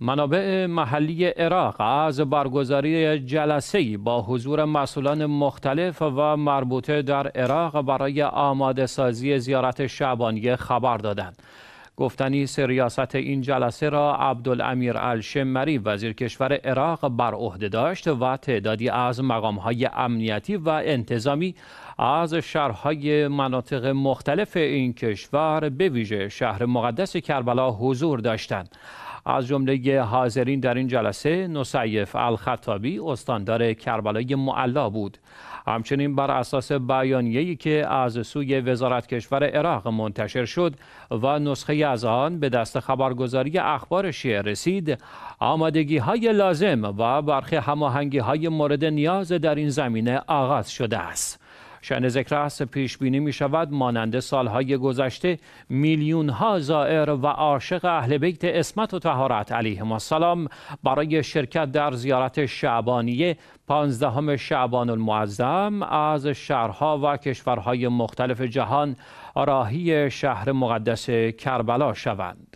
منابع محلی عراق از برگزاری جلسه با حضور مسئولان مختلف و مربوطه در عراق برای آماده سازی زیارت شعبانیه خبر دادند. گفتنی ریاست این جلسه را عبدالامیر الشمری وزیر کشور عراق بر عهده داشت و تعدادی از مقام های امنیتی و انتظامی از شهرهای مناطق مختلف این کشور به ویژه شهر مقدس کربلا حضور داشتند از جمله حاضرین در این جلسه نصیف الخطابی استاندار کربلای معلا بود همچنین بر اساس بیانیه‌ای که از سوی وزارت کشور عراق منتشر شد و نسخه از آن به دست خبرگزاری اخبار شیعه رسید آمادگی های لازم و برخی هماهنگی های مورد نیاز در این زمینه آغاز شده است شن ذکر است پیش بینی می شود مانند سالهای گذشته میلیون ها زائر و عاشق اهل بیت اسمت و طهارت ما السلام برای شرکت در زیارت شعبانیه پانزدهم شعبان المعظم از شهرها و کشورهای مختلف جهان راهی شهر مقدس کربلا شوند.